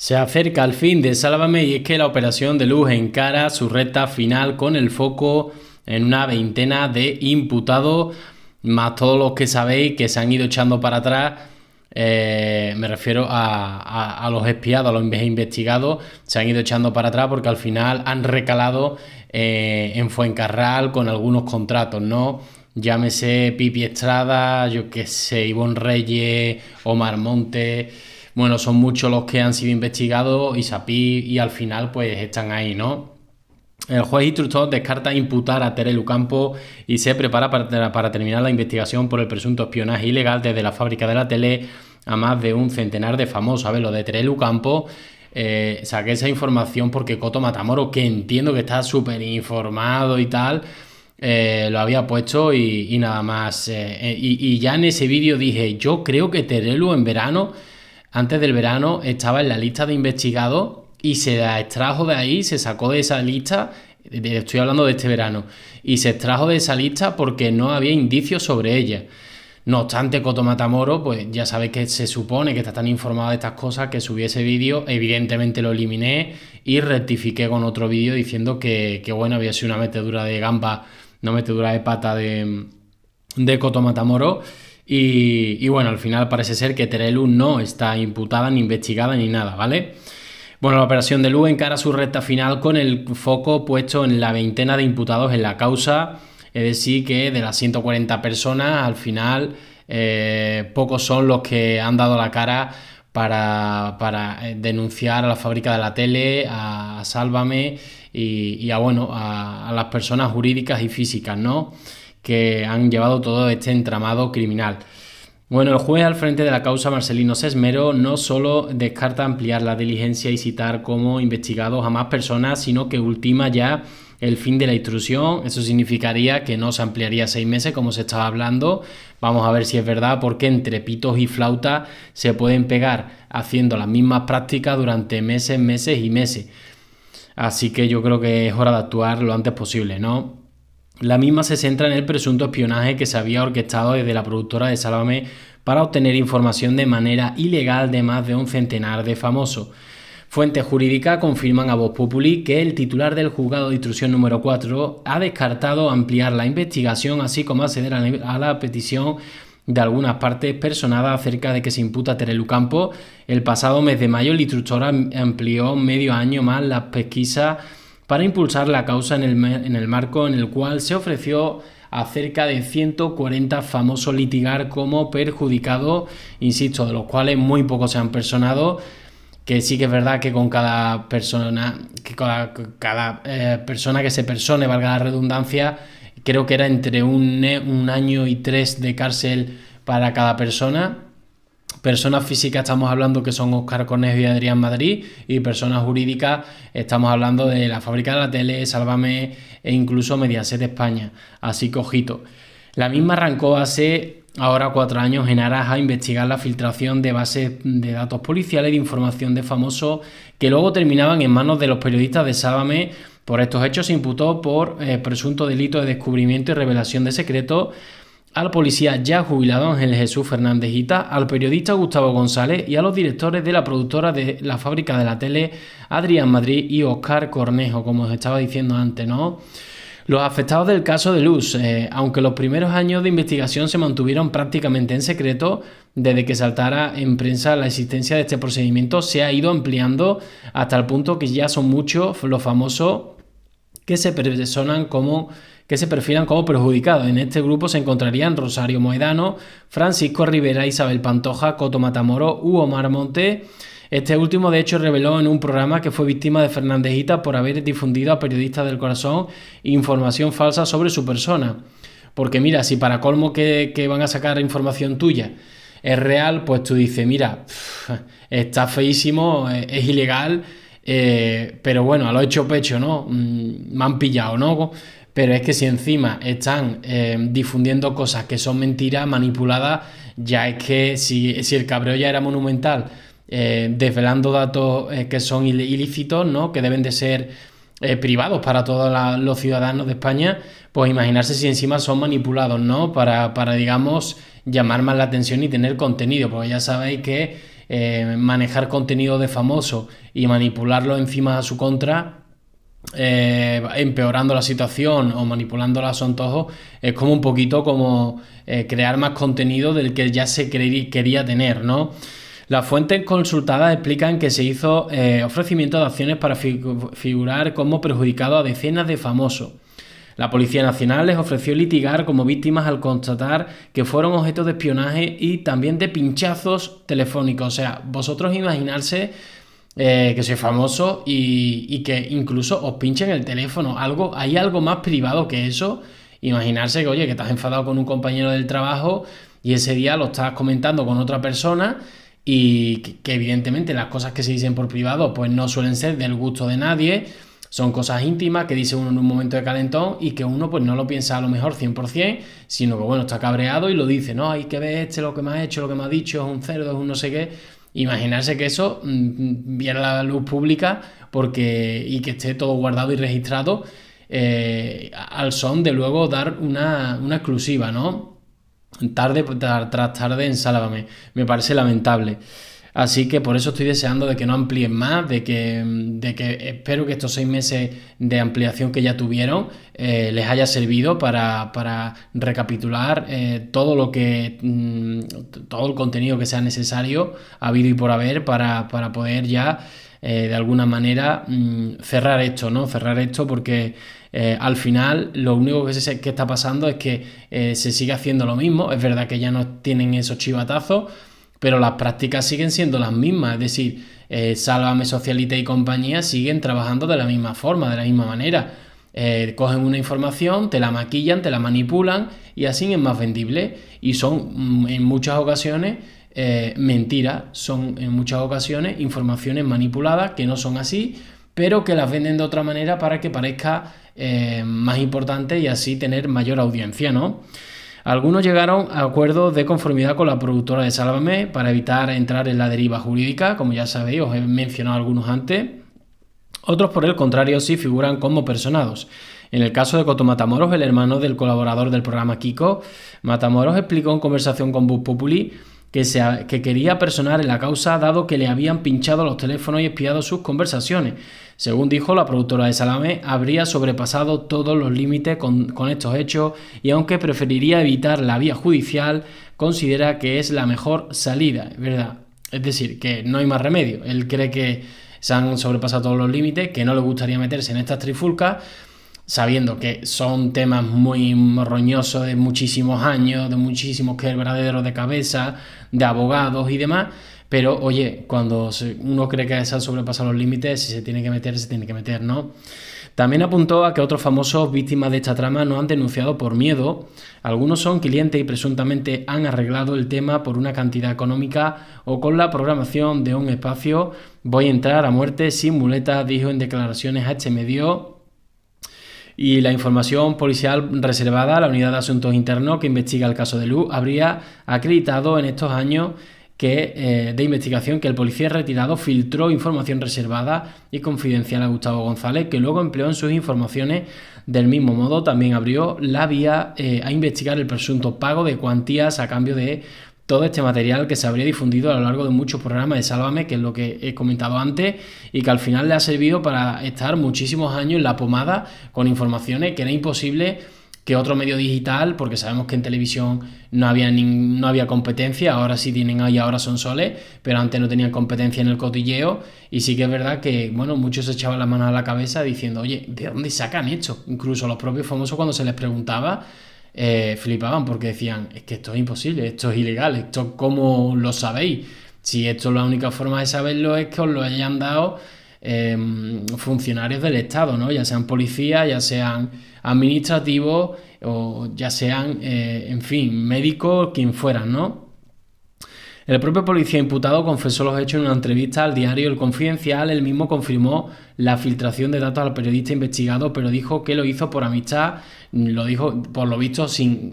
Se acerca al fin de Sálvame y es que la operación de luz encara su recta final con el foco en una veintena de imputados, más todos los que sabéis que se han ido echando para atrás. Eh, me refiero a, a, los espiados, a los investigados, se han ido echando para atrás porque al final han recalado eh, en Fuencarral con algunos contratos, ¿no? Llámese Pipi Estrada, yo qué sé, Ivonne Reyes, Omar Montes bueno, son muchos los que han sido investigados y SAPI y al final pues están ahí, ¿no? El juez instructor descarta imputar a Terelu Campo y se prepara para, terminar la investigación por el presunto espionaje ilegal desde la fábrica de la tele a más de un centenar de famosos. A ver, lo de Terelu Campo, eh, saqué esa información porque Coto Matamoro, que entiendo que está súper informado y tal, eh, lo había puesto y, nada más. Eh, y, y, ya en ese vídeo dije, yo creo que Terelu en verano antes del verano estaba en la lista de investigados y se la extrajo de ahí, se sacó de esa lista, estoy hablando de este verano, y se extrajo de esa lista porque no había indicios sobre ella. No obstante, Coto pues ya sabéis que se supone que está tan informado de estas cosas que subí ese vídeo, evidentemente lo eliminé y rectifiqué con otro vídeo diciendo que, que, bueno, había sido una metedura de gamba, no metedura de pata de, de Coto y, bueno, al final parece ser que Terelu no está imputada, ni investigada, ni nada, ¿vale? Bueno, la operación de Lu encara su recta final con el foco puesto en la veintena de imputados en la causa, es decir, que de las 140 personas, al final eh, pocos son los que han dado la cara para, eh, denunciar a la fábrica de la tele, a, Sálvame y, bueno, a las personas jurídicas y físicas, ¿no? que han llevado todo este entramado criminal. Bueno, el juez al frente de la causa Marcelino Sesmero no solo descarta ampliar la diligencia y citar como investigados a más personas, sino que ultima ya el fin de la instrucción. Eso significaría que no se ampliaría seis meses, como se estaba hablando. Vamos a ver si es verdad, porque entre pitos y flauta se pueden pegar haciendo las mismas prácticas durante meses, meses y meses. Así que yo creo que es hora de actuar lo antes posible, ¿no? La misma se centra en el presunto espionaje que se había orquestado desde la productora de Salomé para obtener información de manera ilegal de más de un centenar de famosos. Fuentes jurídicas confirman a Voz Populi que el titular del juzgado de instrucción número 4 ha descartado ampliar la investigación, así como acceder a la petición de algunas partes personadas acerca de que se imputa a Terelu El pasado mes de mayo, el instructor amplió medio año más las pesquisas para impulsar la causa en el, en el marco en el cual se ofreció a cerca de 140 famosos litigar como perjudicados, insisto, de los cuales muy pocos se han personado, que sí que es verdad que con cada persona, que cada, eh, persona que se persone, valga la redundancia, creo que era entre un, un año y tres de cárcel para cada persona. Personas físicas estamos hablando que son Oscar Cornejo y Adrián Madrid y personas jurídicas estamos hablando de la fábrica de la tele, Sálvame e incluso Mediaset España. Así que ojito. La misma arrancó hace ahora cuatro años en Araja a investigar la filtración de bases de datos policiales de información de famosos que luego terminaban en manos de los periodistas de Sálvame. Por estos hechos se imputó por eh, presunto delito de descubrimiento y revelación de secretos al policía ya jubilado Ángel Jesús Fernández Gita, al periodista Gustavo González y a los directores de la productora de La Fábrica de la Tele, Adrián Madrid y Oscar Cornejo, como os estaba diciendo antes, ¿no? Los afectados del caso de Luz, eh, aunque los primeros años de investigación se mantuvieron prácticamente en secreto, desde que saltara en prensa la existencia de este procedimiento, se ha ido ampliando hasta el punto que ya son muchos los famosos que se personan como que se perfilan como perjudicados. En este grupo se encontrarían Rosario Moedano, Francisco Rivera, Isabel Pantoja, Coto Matamoro u Omar Este último, de hecho, reveló en un programa que fue víctima de Fernandejita por haber difundido a periodistas del corazón información falsa sobre su persona. Porque mira, si para colmo que, van a sacar información tuya es real, pues tú dices, mira, está feísimo, es ilegal eh, pero bueno, a lo hecho pecho, ¿no? Mm, me han pillado, ¿no? Pero es que si encima están eh, difundiendo cosas que son mentiras, manipuladas, ya es que si, si el cabreo ya era monumental, eh, desvelando datos que son ilícitos, ¿no? Que deben de ser privados para todos los ciudadanos de España, pues imaginarse si encima son manipulados, ¿no? Para, para digamos, llamar más la atención y tener contenido, porque ya sabéis que eh, manejar contenido de famoso y manipularlo encima a su contra, eh, empeorando la situación o manipulándola a su antojo, es como un poquito como eh, crear más contenido del que ya se quería tener, ¿no? Las fuentes consultadas explican que se hizo ofrecimiento de acciones para figurar como perjudicado a decenas de famosos. La Policía Nacional les ofreció litigar como víctimas al constatar que fueron objeto de espionaje y también de pinchazos telefónicos. O sea, vosotros imaginarse eh, que soy famoso y, que incluso os pinchen el teléfono. Algo, hay algo más privado que eso. Imaginarse que, oye, que estás enfadado con un compañero del trabajo y ese día lo estás comentando con otra persona y que, que evidentemente las cosas que se dicen por privado pues no suelen ser del gusto de nadie son cosas íntimas que dice uno en un momento de calentón y que uno pues no lo piensa a lo mejor 100%, sino que bueno, está cabreado y lo dice, no, hay que ver este lo que me ha hecho, lo que me ha dicho, es un cerdo, es un no sé qué. Imaginarse que eso mm, viera la luz pública porque, y que esté todo guardado y registrado eh, al son de luego dar una, una exclusiva, ¿no? Tarde tras tarde en Sálvame. Me parece lamentable. Así que por eso estoy deseando de que no amplíen más, de que, espero que estos seis meses de ampliación que ya tuvieron eh, les haya servido para, recapitular eh, todo lo que mm, todo el contenido que sea necesario, habido y por haber, para, poder ya eh, de alguna manera mm, cerrar esto, ¿no? Cerrar esto porque al final lo único que, que está pasando es que se sigue haciendo lo mismo. Es verdad que ya no tienen esos chivatazos, pero las prácticas siguen siendo las mismas, es decir, eh, Sálvame, Socialite y compañía siguen trabajando de la misma forma, de la misma manera. Eh, cogen una información, te la maquillan, te la manipulan y así es más vendible. Y son mm, en muchas ocasiones eh, mentiras, son en muchas ocasiones informaciones manipuladas que no son así, pero que las venden de otra manera para que parezca más importante y así tener mayor audiencia, ¿no? Algunos llegaron a acuerdos de conformidad con la productora de Sálvame para evitar entrar en la deriva jurídica, como ya sabéis, os he mencionado algunos antes. Otros, por el contrario, sí figuran como personados. En el caso de Coto Matamoros, el hermano del colaborador del programa Kiko, Matamoros explicó en conversación con Bus Populi que, que quería personar en la causa dado que le habían pinchado los teléfonos y espiado sus conversaciones. Según dijo, la productora de Salame habría sobrepasado todos los límites con, estos hechos y aunque preferiría evitar la vía judicial, considera que es la mejor salida, ¿verdad? Es decir, que no hay más remedio. Él cree que se han sobrepasado todos los límites, que no le gustaría meterse en estas trifulcas, sabiendo que son temas muy roñosos de muchísimos años, de muchísimos quebraderos de cabeza, de abogados y demás, pero oye, cuando uno cree que se han sobrepasado los límites, si se tiene que meter, se tiene que meter, ¿no? También apuntó a que otros famosos víctimas de esta trama no han denunciado por miedo. Algunos son clientes y presuntamente han arreglado el tema por una cantidad económica o con la programación de un espacio. Voy a entrar a muerte sin muletas, dijo en declaraciones a este medio y la información policial reservada a la Unidad de Asuntos Internos que investiga el caso de Lu habría acreditado en estos años que, eh, de investigación que el policía retirado filtró información reservada y confidencial a Gustavo González, que luego empleó en sus informaciones. Del mismo modo, también abrió la vía eh, a investigar el presunto pago de cuantías a cambio de todo este material que se habría difundido a lo largo de muchos programas de Sálvame, que es lo que he comentado antes, y que al final le ha servido para estar muchísimos años en la pomada con informaciones que era imposible que otro medio digital, porque sabemos que en televisión no había, no había competencia, ahora sí tienen ahí, ahora son soles, pero antes no tenían competencia en el cotilleo, y sí que es verdad que, bueno, muchos echaban las manos a la cabeza diciendo, oye, ¿de dónde sacan esto? Incluso los propios famosos cuando se les preguntaba, eh, flipaban porque decían, es que esto es imposible, esto es ilegal, esto cómo lo sabéis. Si esto la única forma de saberlo es que os lo hayan dado Em, funcionarios del Estado, ¿no? Ya sean policías, ya sean administrativos o ya sean, eh, en fin, médicos, quien fueran, ¿no? El propio policía imputado confesó los hechos en una entrevista al diario El Confidencial. Él mismo confirmó la filtración de datos al periodista investigado, pero dijo que lo hizo por amistad, lo dijo por lo visto sin,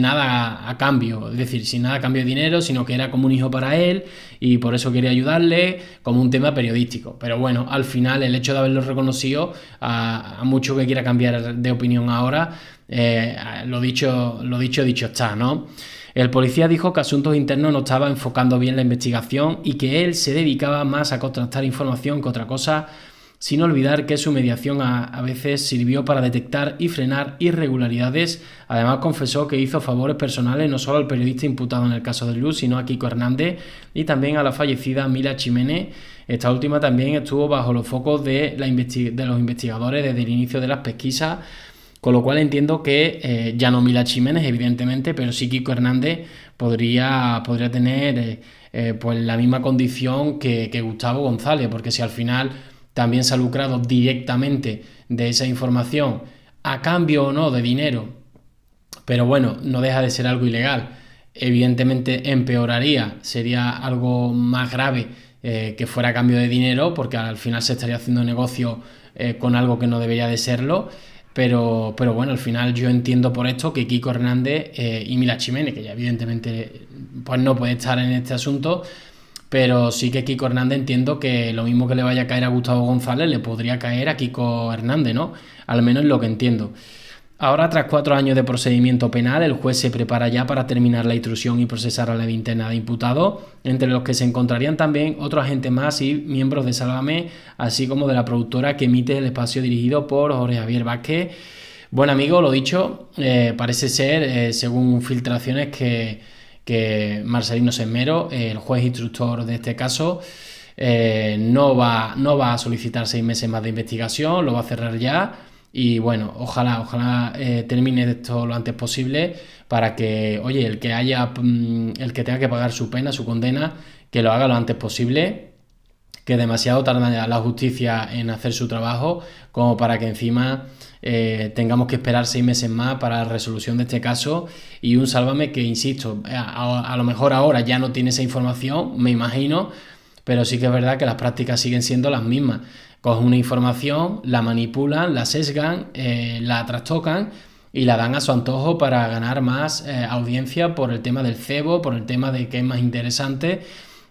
nada a, cambio, es decir, sin nada a cambio de dinero, sino que era como un hijo para él y por eso quería ayudarle como un tema periodístico. Pero bueno, al final el hecho de haberlo reconocido a, mucho que quiera cambiar de opinión ahora, eh, lo dicho, lo dicho, dicho está, ¿no? El policía dijo que Asuntos Internos no estaba enfocando bien la investigación y que él se dedicaba más a contrastar información que otra cosa, sin olvidar que su mediación a, veces sirvió para detectar y frenar irregularidades. Además confesó que hizo favores personales no solo al periodista imputado en el caso de Luz, sino a Kiko Hernández y también a la fallecida Mila Chimene. Esta última también estuvo bajo los focos de, de los investigadores desde el inicio de las pesquisas. Con lo cual entiendo que eh, ya no Mila Jiménez, evidentemente, pero sí Kiko Hernández podría, podría tener eh, eh, pues la misma condición que, que, Gustavo González, porque si al final también se ha lucrado directamente de esa información, a cambio o no de dinero, pero bueno, no deja de ser algo ilegal, evidentemente empeoraría, sería algo más grave que fuera a cambio de dinero, porque al final se estaría haciendo negocio con algo que no debería de serlo. Pero, pero bueno, al final yo entiendo por esto que Kiko Hernández eh, y Mila Jiménez, que ya evidentemente pues no puede estar en este asunto, pero sí que Kiko Hernández entiendo que lo mismo que le vaya a caer a Gustavo González le podría caer a Kiko Hernández, ¿no? Al menos lo que entiendo. Ahora, tras cuatro años de procedimiento penal, el juez se prepara ya para terminar la intrusión y procesar a la veintena de imputados, entre los que se encontrarían también otros agentes más y miembros de Sálvame, así como de la productora que emite el espacio dirigido por Jorge Javier Vázquez. Bueno, amigo, lo dicho, eh, parece ser, eh, según filtraciones, que, Marcelino Semero, el juez instructor de este caso, eh, no, no va a solicitar seis meses más de investigación, lo va a cerrar ya y bueno, ojalá, ojalá eh, termine esto lo antes posible para que, oye, el que haya, mm, el que tenga que pagar su pena, su condena, que lo haga lo antes posible, que demasiado tarda la justicia en hacer su trabajo como para que encima eh, tengamos que esperar seis meses más para la resolución de este caso y un sálvame que, insisto, eh, a lo mejor ahora ya no tiene esa información, me imagino, pero sí que es verdad que las prácticas siguen siendo las mismas. Cogen una información, la manipulan, la sesgan, eh, la trastocan y la dan a su antojo para ganar más eh, audiencia por el tema del cebo, por el tema de qué es más interesante.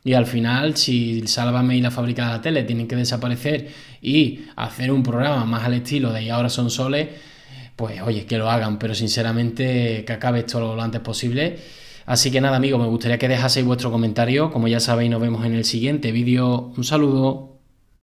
Y al final, si Sálvame y la fábrica de la tele tienen que desaparecer y hacer un programa más al estilo de Y ahora son soles, pues oye, que lo hagan, pero sinceramente que acabe esto lo antes posible. Así que nada, amigos, me gustaría que dejaseis vuestro comentario. Como ya sabéis, nos vemos en el siguiente vídeo. Un saludo.